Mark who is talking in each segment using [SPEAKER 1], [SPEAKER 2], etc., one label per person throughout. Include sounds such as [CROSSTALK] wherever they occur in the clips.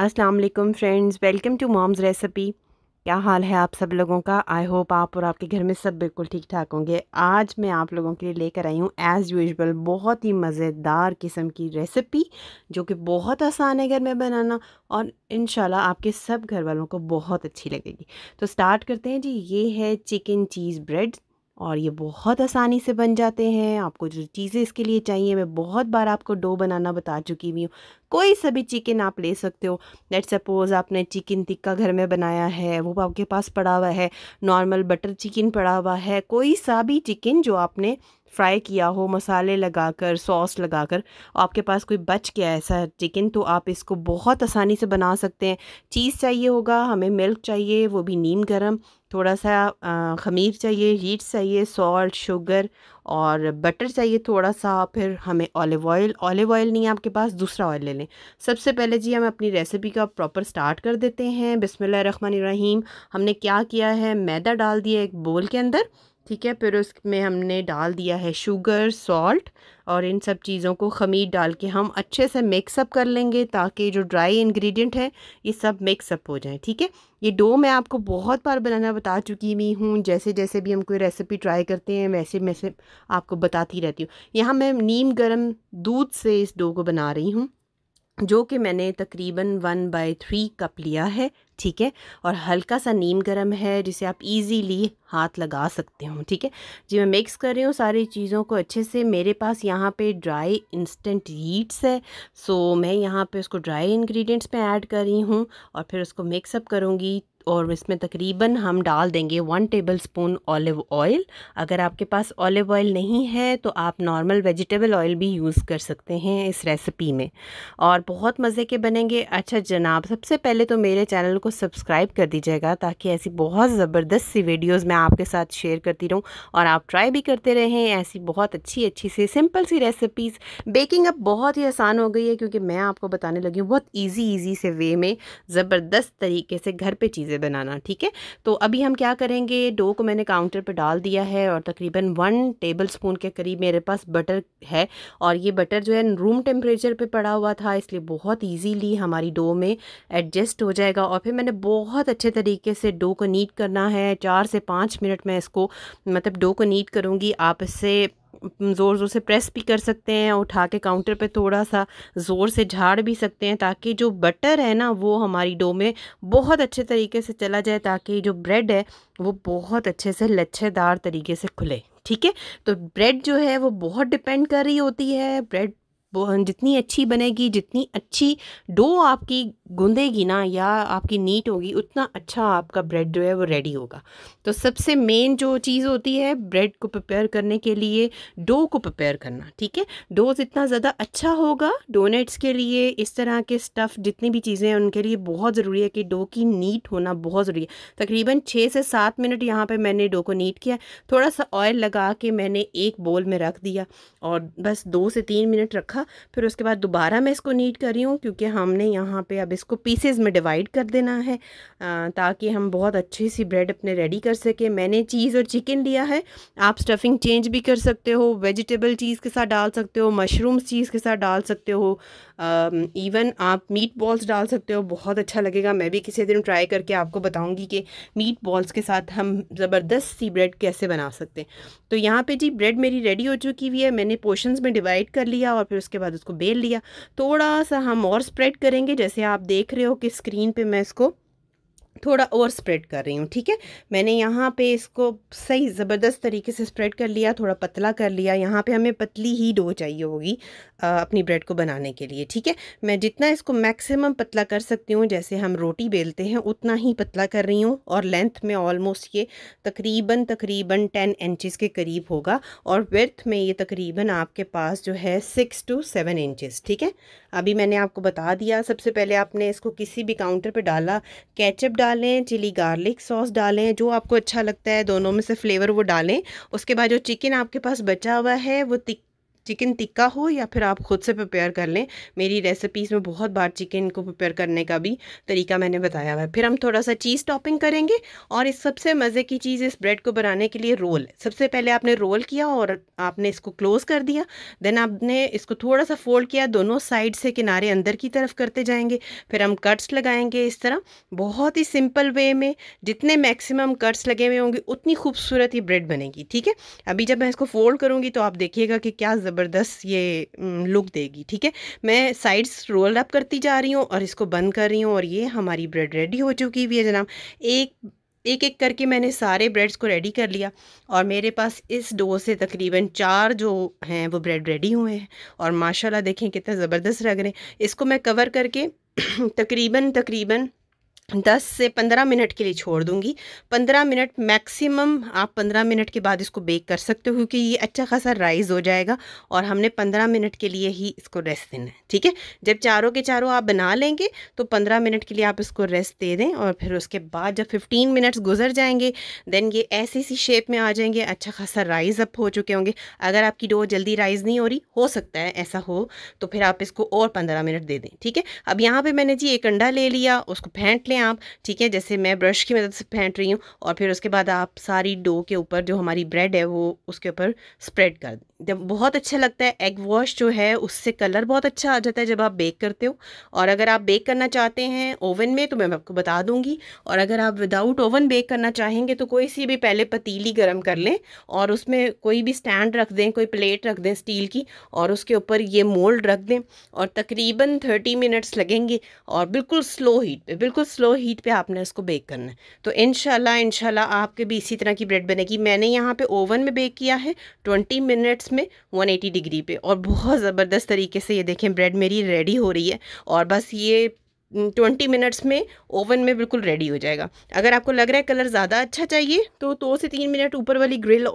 [SPEAKER 1] अस्सलाम वालेकुम friends welcome to mom's recipe क्या हाल है आप सब लोगों का आई होप आप और आपके घर में सब बिल्कुल ठीक ठाक होंगे आज मैं आप लोगों के लिए लेकर आई हूँ एज़ यूजल बहुत ही मज़ेदार किस्म की रेसिपी जो कि बहुत आसान है घर में बनाना और इन आपके सब घर वालों को बहुत अच्छी लगेगी तो स्टार्ट करते हैं जी ये है चिकन चीज़ ब्रेड और ये बहुत आसानी से बन जाते हैं आपको जो चीज़ें इसके लिए चाहिए मैं बहुत बार आपको डो बनाना बता चुकी हुई हूँ कोई सा भी चिकन आप ले सकते हो लेट सपोज़ आपने चिकन टिक्का घर में बनाया है वो आपके पास पड़ा हुआ है नॉर्मल बटर चिकन पड़ा हुआ है कोई सा भी चिकन जो आपने फ्राई किया हो मसाले लगाकर सॉस लगाकर आपके पास कोई बच गया ऐसा चिकन तो आप इसको बहुत आसानी से बना सकते हैं चीज़ चाहिए होगा हमें मिल्क चाहिए वो भी नीम गर्म थोड़ा सा खमीर चाहिए हीट चाहिए सॉल्ट शुगर और बटर चाहिए थोड़ा सा फिर हमें ऑलिव ऑयल ऑलिव ऑयल नहीं है आपके पास दूसरा ऑयल ले लें सबसे पहले जी हम अपनी रेसिपी का प्रॉपर स्टार्ट कर देते हैं बिसमिल्ल रन रहीम हमने क्या किया है मैदा डाल दिया एक बोल के अंदर ठीक है फिर उसमें हमने डाल दिया है शुगर सॉल्ट और इन सब चीज़ों को खमीर डाल के हम अच्छे से मिक्सअप कर लेंगे ताकि जो ड्राई इंग्रेडिएंट है ये सब मिक्सअप हो जाए ठीक है ये डो मैं आपको बहुत बार बनाना बता चुकी हुई हूँ जैसे जैसे भी हम कोई रेसिपी ट्राई करते हैं वैसे वैसे आपको बताती रहती हूँ यहाँ मैं नीम गर्म दूध से इस डो को बना रही हूँ जो कि मैंने तकरीबन वन बाई थ्री कप लिया है ठीक है और हल्का सा नीम गर्म है जिसे आप इजीली हाथ लगा सकते हो ठीक है जी मैं मिक्स कर रही हूँ सारी चीज़ों को अच्छे से मेरे पास यहाँ पे ड्राई इंस्टेंट ईट्स है सो मैं यहाँ पे उसको ड्राई इंग्रेडिएंट्स में ऐड कर रही हूँ और फिर उसको मिक्सअप करूँगी और इसमें तकरीबन हम डाल देंगे one tablespoon olive oil अगर आपके पास ऑलिव ऑयल नहीं है तो आप नॉर्मल वेजिटेबल ऑयल भी यूज़ कर सकते हैं इस रेसिपी में और बहुत मज़े के बनेंगे अच्छा जनाब सबसे पहले तो मेरे चैनल को सब्सक्राइब कर दीजिएगा ताकि ऐसी बहुत ज़बरदस्त सी वीडियोज़ मैं आपके साथ शेयर करती रहूँ और आप ट्राई भी करते रहें ऐसी बहुत अच्छी अच्छी सी सिंपल सी रेसिपीज़ बेकिंग अब बहुत ही आसान हो गई है क्योंकि मैं आपको बताने लगी हूँ बहुत ईजी ईजी से वे में ज़बरदस्त तरीके से घर पर चीज़ें बनाना ठीक है तो अभी हम क्या करेंगे डो को मैंने काउंटर पर डाल दिया है और तकरीबन वन टेबल स्पून के करीब मेरे पास बटर है और ये बटर जो है रूम टेम्परेचर पर पड़ा हुआ था इसलिए बहुत ईजीली हमारी डो में एडजस्ट हो जाएगा और फिर मैंने बहुत अच्छे तरीके से डो को नीट करना है चार से पाँच मिनट में इसको मतलब डो को नीट करूँगी आप इससे ज़ोर ज़ोर से प्रेस भी कर सकते हैं उठा के काउंटर पे थोड़ा सा ज़ोर से झाड़ भी सकते हैं ताकि जो बटर है ना वो हमारी डो में बहुत अच्छे तरीके से चला जाए ताकि जो ब्रेड है वो बहुत अच्छे से लच्छेदार तरीके से खुले ठीक है तो ब्रेड जो है वो बहुत डिपेंड कर रही होती है ब्रेड जितनी अच्छी बनेगी जितनी अच्छी डो आपकी गूंदेगी ना या आपकी नीट होगी उतना अच्छा आपका ब्रेड जो है वो रेडी होगा तो सबसे मेन जो चीज़ होती है ब्रेड को प्रिपेयर करने के लिए डो को प्रिपेयर करना ठीक है डो जितना ज़्यादा अच्छा होगा डोनेट्स के लिए इस तरह के स्टफ़ जितनी भी चीज़ें हैं उनके लिए बहुत ज़रूरी है कि डो की नीट होना बहुत ज़रूरी है तकरीबन छः से सात मिनट यहाँ पर मैंने डो को नीट किया थोड़ा सा ऑयल लगा के मैंने एक बोल में रख दिया और बस दो से तीन मिनट रखा था फिर उसके बाद दोबारा मैं इसको नीट कर रही हूँ क्योंकि हमने यहाँ पे अब इसको पीसेस में डिवाइड कर देना है ताकि हम बहुत अच्छी सी ब्रेड अपने रेडी कर सकें मैंने चीज़ और चिकन लिया है आप स्टफिंग चेंज भी कर सकते हो वेजिटेबल चीज़ के साथ डाल सकते हो मशरूम्स चीज़ के साथ डाल सकते हो इवन आप मीट बॉल्स डाल सकते हो बहुत अच्छा लगेगा मैं भी किसी दिन ट्राई करके आपको बताऊँगी कि मीट बॉल्स के साथ हम ज़बरदस्त सी ब्रेड कैसे बना सकते हैं तो यहाँ पर जी ब्रेड मेरी रेडी हो चुकी हुई है मैंने पोर्शन में डिवाइड कर लिया और फिर उसके बाद उसको बेल लिया थोड़ा सा हम और स्प्रेड करेंगे जैसे आप देख रहे हो कि स्क्रीन पे मैं इसको थोड़ा और स्प्रेड कर रही हूँ ठीक है मैंने यहाँ पे इसको सही ज़बरदस्त तरीके से स्प्रेड कर लिया थोड़ा पतला कर लिया यहाँ पे हमें पतली ही डो चाहिए होगी अपनी ब्रेड को बनाने के लिए ठीक है मैं जितना इसको मैक्सिमम पतला कर सकती हूँ जैसे हम रोटी बेलते हैं उतना ही पतला कर रही हूँ और लेंथ में ऑलमोस्ट ये तकरीबन तकरीबन टेन इंचज़ के करीब होगा और वर्थ में ये तकरीबन आपके पास जो है सिक्स टू सेवन इंचज़ ठीक है अभी मैंने आपको बता दिया सबसे पहले आपने इसको किसी भी काउंटर पे डाला केचप डालें चिली गार्लिक सॉस डालें जो आपको अच्छा लगता है दोनों में से फ्लेवर वो डालें उसके बाद जो चिकन आपके पास बचा हुआ है वो तिक चिकन टिक्का हो या फिर आप ख़ुद से प्रिपेयर कर लें मेरी रेसिपीज़ में बहुत बार चिकन को प्रिपेयर करने का भी तरीका मैंने बताया हुआ है फिर हम थोड़ा सा चीज़ टॉपिंग करेंगे और इस सबसे मज़े की चीज़ इस ब्रेड को बनाने के लिए रोल सबसे पहले आपने रोल किया और आपने इसको क्लोज़ कर दिया देन आपने इसको थोड़ा सा फोल्ड किया दोनों साइड से किनारे अंदर की तरफ करते जाएंगे फिर हम कट्स लगाएंगे इस तरह बहुत ही सिंपल वे में जितने मैक्सिमम कट्स लगे हुए होंगे उतनी खूबसूरत ये ब्रेड बनेगी ठीक है अभी जब मैं इसको फोल्ड करूँगी तो आप देखिएगा कि क्या जबर ज़बरदस्त ये लुक देगी ठीक है मैं साइड्स रोल अप करती जा रही हूँ और इसको बंद कर रही हूँ और ये हमारी ब्रेड रेडी हो चुकी हुई है जनाब एक एक एक करके मैंने सारे ब्रेड्स को रेडी कर लिया और मेरे पास इस डो से तकरीबन चार जो हैं वो ब्रेड रेडी हुए हैं और माशाल्लाह देखें कितना ज़बरदस्त लग रहे हैं इसको मैं कवर करके [CLEARS THROAT] तकरीबन तकरीबन दस से पंद्रह मिनट के लिए छोड़ दूंगी पंद्रह मिनट मैक्सिमम आप पंद्रह मिनट के बाद इसको बेक कर सकते हो क्योंकि ये अच्छा खासा राइज़ हो जाएगा और हमने पंद्रह मिनट के लिए ही इसको रेस्ट देना है ठीक है जब चारों के चारों आप बना लेंगे तो पंद्रह मिनट के लिए आप इसको रेस्ट दे दें और फिर उसके बाद जब फिफ्टीन मिनट्स गुजर जाएंगे देन ये ऐसी सी शेप में आ जाएंगे अच्छा खासा राइज़ अप हो चुके होंगे अगर आपकी डो जल्दी राइज़ नहीं हो रही हो सकता है ऐसा हो तो फिर आप इसको और पंद्रह मिनट दे दें ठीक है अब यहाँ पर मैंने जी एक अंडा ले लिया उसको फेंट लें हैं आप ठीक है जैसे मैं ब्रश की मदद से फेंट रही हूँ और फिर उसके बाद आप सारी डो के ऊपर जो हमारी ब्रेड है वो उसके ऊपर स्प्रेड कर जब बहुत अच्छा लगता है एग वॉश जो है उससे कलर बहुत अच्छा आ जाता है जब आप बेक करते हो और अगर आप बेक करना चाहते हैं ओवन में तो मैं आपको बता दूंगी और अगर आप विदाउट ओवन बेक करना चाहेंगे तो कोई सी भी पहले पतीली गर्म कर लें और उसमें कोई भी स्टैंड रख दें कोई प्लेट रख दें स्टील की और उसके ऊपर ये मोल्ड रख दें और तकरीबन थर्टी मिनट्स लगेंगे और बिल्कुल स्लो हीट पर बिल्कुल स्लो लो हीट पे आपने इसको बेक करना है तो इन इनशाला आपके भी इसी तरह की ब्रेड बनेगी मैंने यहाँ पे ओवन में बेक किया है 20 मिनट्स में 180 डिग्री पे और बहुत ज़बरदस्त तरीके से ये देखें ब्रेड मेरी रेडी हो रही है और बस ये ट्वेंटी मिनट्स में ओवन में बिल्कुल रेडी हो जाएगा अगर आपको लग रहा है कलर ज़्यादा अच्छा चाहिए तो दो तो से तीन मिनट ऊपर वाली ग्रिल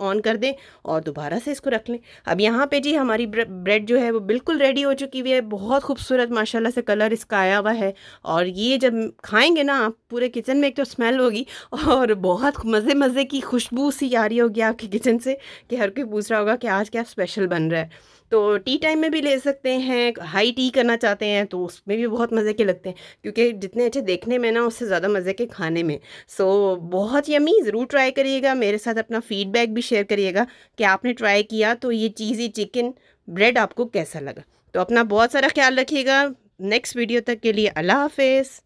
[SPEAKER 1] ऑन कर दें और दोबारा से इसको रख लें अब यहाँ पे जी हमारी ब्रेड जो है वो बिल्कुल रेडी हो चुकी हुई है बहुत खूबसूरत माशाल्लाह से कलर इसका आया हुआ है और ये जब खाएंगे ना आप पूरे किचन में एक तो स्मेल होगी और बहुत मज़े मज़े की खुशबू सी आ रही होगी आपके किचन से कि हर कोई पूछ रहा होगा कि आज क्या स्पेशल बन रहा है तो टी टाइम में भी ले सकते हैं हाई टी करना चाहते हैं तो उसमें भी बहुत मज़े के लगते हैं क्योंकि जितने अच्छे देखने में ना उससे ज़्यादा मज़े के खाने में सो बहुत यमी ज़रूर ट्राई करिएगा मेरे साथ अपना फीडबैक भी शेयर करिएगा कि आपने ट्राई किया तो ये चीज़ी चिकन ब्रेड आपको कैसा लगा तो अपना बहुत सारा ख्याल रखिएगा नेक्स्ट वीडियो तक के लिए अल्लाह हाफिज़